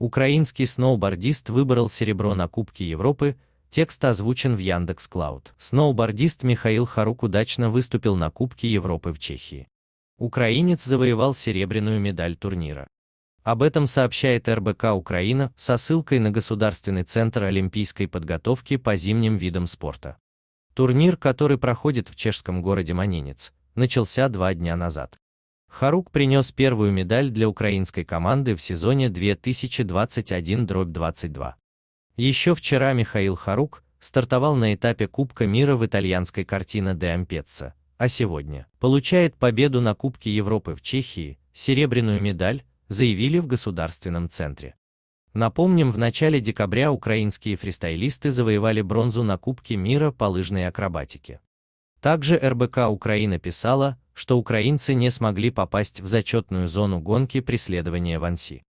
Украинский сноубордист выбрал серебро на Кубке Европы, текст озвучен в Яндекс Клауд. Сноубордист Михаил Харук удачно выступил на Кубке Европы в Чехии. Украинец завоевал серебряную медаль турнира. Об этом сообщает РБК Украина со ссылкой на Государственный центр олимпийской подготовки по зимним видам спорта. Турнир, который проходит в чешском городе Манинец, начался два дня назад. Харук принес первую медаль для украинской команды в сезоне 2021-22. Еще вчера Михаил Харук стартовал на этапе Кубка мира в итальянской картине «Де Ампеццо», а сегодня получает победу на Кубке Европы в Чехии, серебряную медаль, заявили в государственном центре. Напомним, в начале декабря украинские фристайлисты завоевали бронзу на Кубке мира по лыжной акробатике. Также РБК Украина писала, что украинцы не смогли попасть в зачетную зону гонки преследования Ванси.